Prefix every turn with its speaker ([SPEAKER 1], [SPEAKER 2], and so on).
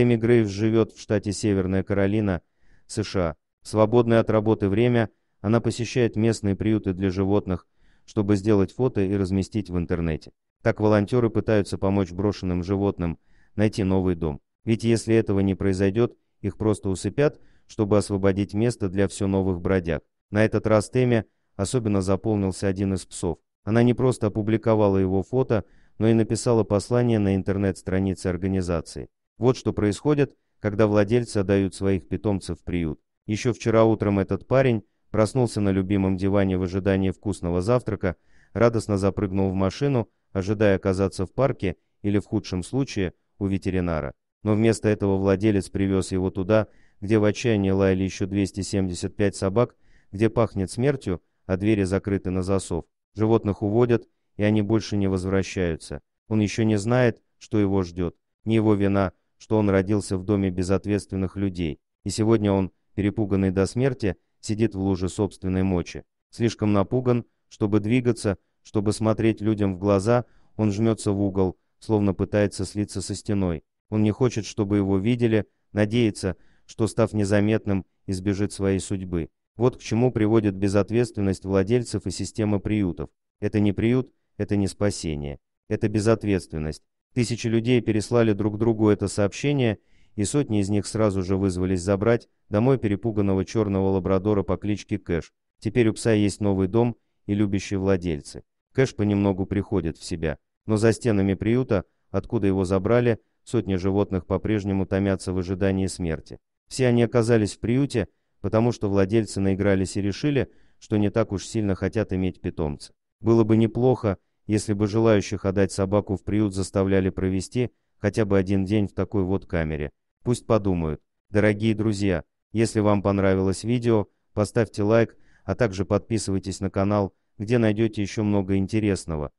[SPEAKER 1] Тэмми Грейв живет в штате Северная Каролина, США. В свободное от работы время она посещает местные приюты для животных, чтобы сделать фото и разместить в интернете. Так волонтеры пытаются помочь брошенным животным найти новый дом. Ведь если этого не произойдет, их просто усыпят, чтобы освободить место для все новых бродяг. На этот раз Тэмми особенно заполнился один из псов. Она не просто опубликовала его фото, но и написала послание на интернет-странице организации. Вот что происходит, когда владельцы отдают своих питомцев в приют. Еще вчера утром этот парень проснулся на любимом диване в ожидании вкусного завтрака, радостно запрыгнул в машину, ожидая оказаться в парке или, в худшем случае, у ветеринара. Но вместо этого владелец привез его туда, где в отчаянии лаяли еще 275 собак, где пахнет смертью, а двери закрыты на засов. Животных уводят, и они больше не возвращаются. Он еще не знает, что его ждет. Не его вина, что он родился в доме безответственных людей, и сегодня он, перепуганный до смерти, сидит в луже собственной мочи. Слишком напуган, чтобы двигаться, чтобы смотреть людям в глаза, он жмется в угол, словно пытается слиться со стеной. Он не хочет, чтобы его видели, надеется, что, став незаметным, избежит своей судьбы. Вот к чему приводит безответственность владельцев и системы приютов. Это не приют, это не спасение. Это безответственность, Тысячи людей переслали друг другу это сообщение, и сотни из них сразу же вызвались забрать домой перепуганного черного лабрадора по кличке Кэш. Теперь у пса есть новый дом и любящие владельцы. Кэш понемногу приходит в себя, но за стенами приюта, откуда его забрали, сотни животных по-прежнему томятся в ожидании смерти. Все они оказались в приюте, потому что владельцы наигрались и решили, что не так уж сильно хотят иметь питомца. Было бы неплохо, если бы желающих отдать собаку в приют заставляли провести хотя бы один день в такой вот камере. Пусть подумают. Дорогие друзья, если вам понравилось видео, поставьте лайк, а также подписывайтесь на канал, где найдете еще много интересного.